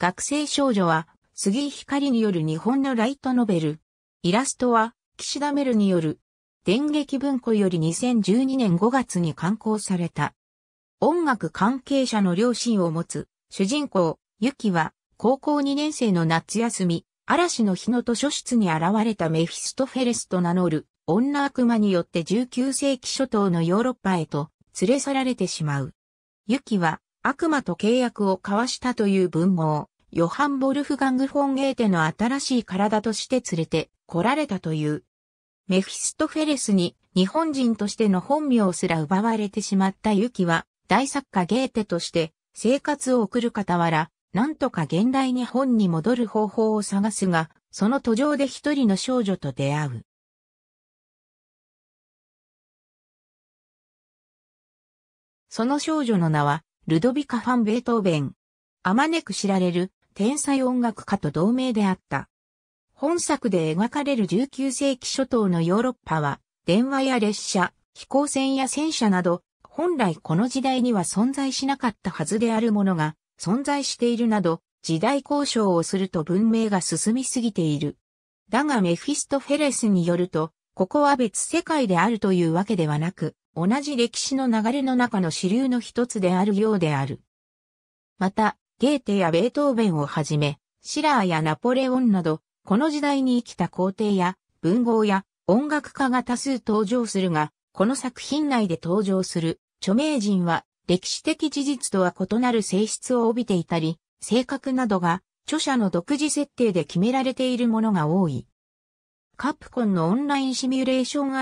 学生少女は、杉井光による日本のライトノベル。イラストは、岸田メルによる、電撃文庫より2012年5月に刊行された。音楽関係者の両親を持つ、主人公、ユキは、高校2年生の夏休み、嵐の日の図書室に現れたメフィストフェレスと名乗る、女悪魔によって19世紀初頭のヨーロッパへと、連れ去られてしまう。ユキは、悪魔と契約を交わしたという文豪、ヨハン・ボルフガング・フォン・ゲーテの新しい体として連れて来られたという。メフィストフェレスに日本人としての本名すら奪われてしまったユキは、大作家ゲーテとして生活を送る傍ら、なんとか現代日本に戻る方法を探すが、その途上で一人の少女と出会う。その少女の名は、ルドビカ・ファン・ベートーベン。あまねく知られる天才音楽家と同盟であった。本作で描かれる19世紀初頭のヨーロッパは、電話や列車、飛行船や戦車など、本来この時代には存在しなかったはずであるものが存在しているなど、時代交渉をすると文明が進みすぎている。だがメフィストフェレスによると、ここは別世界であるというわけではなく、同じ歴史の流れの中の支流の一つであるようである。また、ゲーテやベートーベンをはじめ、シラーやナポレオンなど、この時代に生きた皇帝や文豪や音楽家が多数登場するが、この作品内で登場する著名人は歴史的事実とは異なる性質を帯びていたり、性格などが著者の独自設定で決められているものが多い。カプコンのオンラインシミュレーション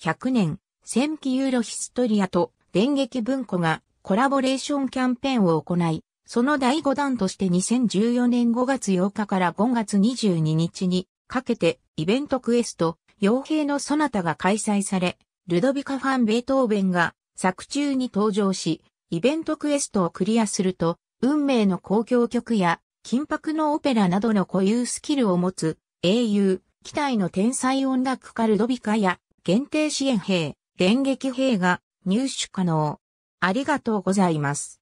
RPG100 年戦記ユーロヒストリアと電撃文庫がコラボレーションキャンペーンを行い、その第5弾として2014年5月8日から5月22日にかけてイベントクエスト、傭兵のそなたが開催され、ルドビカ・ファン・ベートーベンが作中に登場し、イベントクエストをクリアすると、運命の公共曲や金箔のオペラなどの固有スキルを持つ英雄、期待の天才音楽家ルドビカや限定支援兵、電撃兵が入手可能。ありがとうございます。